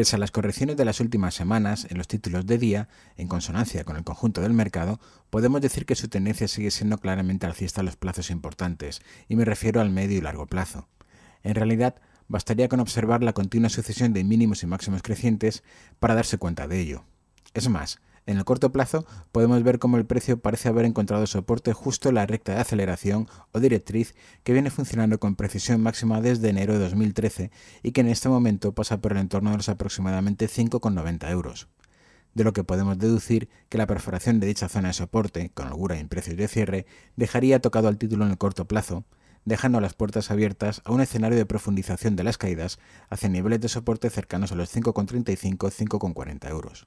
Pese a las correcciones de las últimas semanas en los títulos de día, en consonancia con el conjunto del mercado, podemos decir que su tendencia sigue siendo claramente alcista a los plazos importantes, y me refiero al medio y largo plazo. En realidad, bastaría con observar la continua sucesión de mínimos y máximos crecientes para darse cuenta de ello. Es más, en el corto plazo podemos ver cómo el precio parece haber encontrado soporte justo en la recta de aceleración o directriz que viene funcionando con precisión máxima desde enero de 2013 y que en este momento pasa por el entorno de los aproximadamente 5,90 euros de lo que podemos deducir que la perforación de dicha zona de soporte, con holgura y en precios de cierre, dejaría tocado al título en el corto plazo, dejando las puertas abiertas a un escenario de profundización de las caídas hacia niveles de soporte cercanos a los 5,35-5,40 euros.